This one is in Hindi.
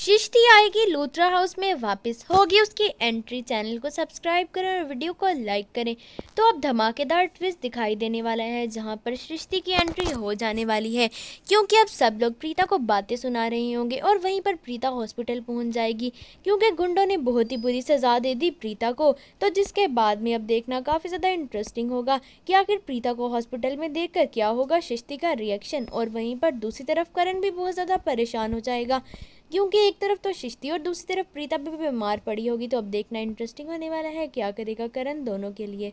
शिश्ती आएगी लूथरा हाउस में वापस होगी उसकी एंट्री चैनल को सब्सक्राइब करें और वीडियो को लाइक करें तो अब धमाकेदार ट्विस्ट दिखाई देने वाला है जहां पर सृष्टि की एंट्री हो जाने वाली है क्योंकि अब सब लोग प्रीता को बातें सुना रहे होंगे और वहीं पर प्रीता हॉस्पिटल पहुंच जाएगी क्योंकि गुंडों ने बहुत ही बुरी सज़ा दे दी प्रीता को तो जिसके बाद में अब देखना काफ़ी ज़्यादा इंटरेस्टिंग होगा कि आखिर प्रीता को हॉस्पिटल में देख क्या होगा शिश्ती का रिएक्शन और वहीं पर दूसरी तरफ करण भी बहुत ज़्यादा परेशान हो जाएगा क्योंकि एक तरफ तो शिश्ती और दूसरी तरफ प्रीता भी बीमार पड़ी होगी तो अब देखना इंटरेस्टिंग होने वाला है क्या करेगा करण दोनों के लिए